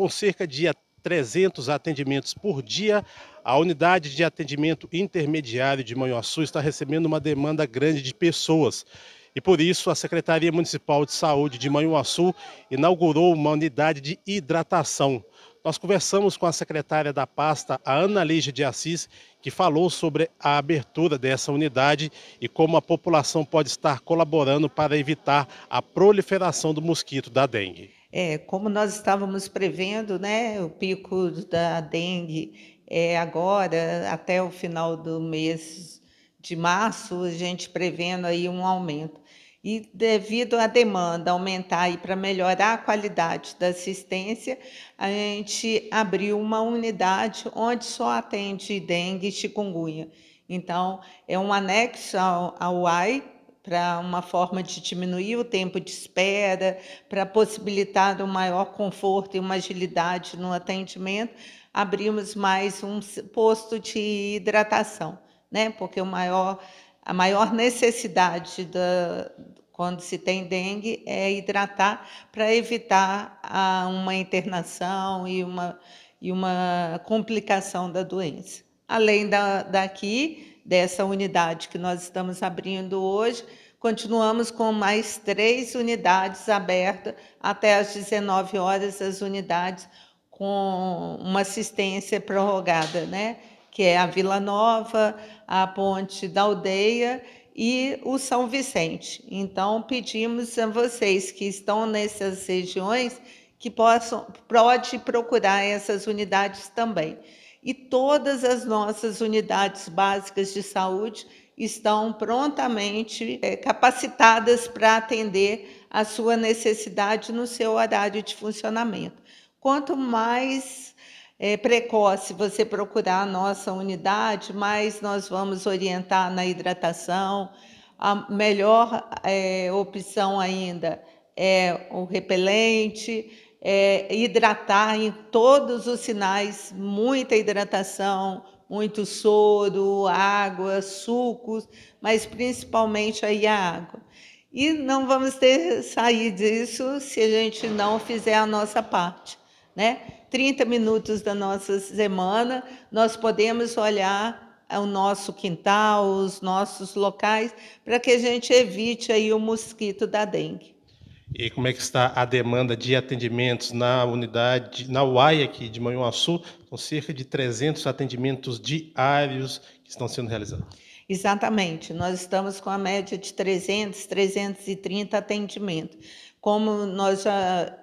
com cerca de 300 atendimentos por dia, a unidade de atendimento intermediário de Manhuaçu está recebendo uma demanda grande de pessoas. E por isso, a Secretaria Municipal de Saúde de Manhuaçu inaugurou uma unidade de hidratação. Nós conversamos com a secretária da pasta, a Ana Lígia de Assis, que falou sobre a abertura dessa unidade e como a população pode estar colaborando para evitar a proliferação do mosquito da dengue. É, como nós estávamos prevendo, né, o pico da dengue é agora até o final do mês de março, a gente prevendo aí um aumento. E devido à demanda aumentar e para melhorar a qualidade da assistência, a gente abriu uma unidade onde só atende dengue e chikungunya. Então, é um anexo ao, ao AI, para uma forma de diminuir o tempo de espera, para possibilitar um maior conforto e uma agilidade no atendimento, abrimos mais um posto de hidratação, né? Porque o maior, a maior necessidade da, quando se tem dengue é hidratar para evitar a, ah, uma internação e uma, e uma complicação da doença. Além da, daqui, dessa unidade que nós estamos abrindo hoje. Continuamos com mais três unidades abertas até às 19 horas, as unidades com uma assistência prorrogada, né? que é a Vila Nova, a Ponte da Aldeia e o São Vicente. Então, pedimos a vocês que estão nessas regiões que possam pode procurar essas unidades também e todas as nossas unidades básicas de saúde estão prontamente é, capacitadas para atender a sua necessidade no seu horário de funcionamento. Quanto mais é, precoce você procurar a nossa unidade, mais nós vamos orientar na hidratação. A melhor é, opção ainda é o repelente, é, hidratar em todos os sinais, muita hidratação, muito soro, água, sucos, mas principalmente aí a água. E não vamos ter sair disso se a gente não fizer a nossa parte, né? 30 minutos da nossa semana, nós podemos olhar o nosso quintal, os nossos locais, para que a gente evite aí o mosquito da dengue e como é que está a demanda de atendimentos na unidade, na UAI aqui de Manhuaçu, são cerca de 300 atendimentos diários que estão sendo realizados. Exatamente, nós estamos com a média de 300, 330 atendimentos. Como nós já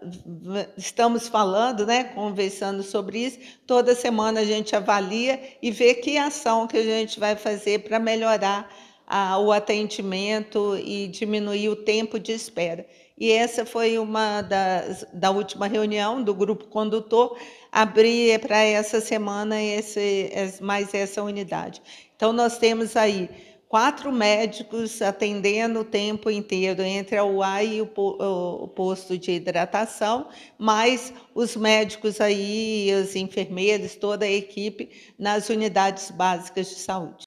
estamos falando, né, conversando sobre isso, toda semana a gente avalia e vê que ação que a gente vai fazer para melhorar a, o atendimento e diminuir o tempo de espera. E essa foi uma das, da última reunião do grupo condutor, abrir para essa semana esse, mais essa unidade. Então, nós temos aí quatro médicos atendendo o tempo inteiro entre a UAI e o posto de hidratação, mais os médicos aí, os enfermeiros, toda a equipe nas unidades básicas de saúde.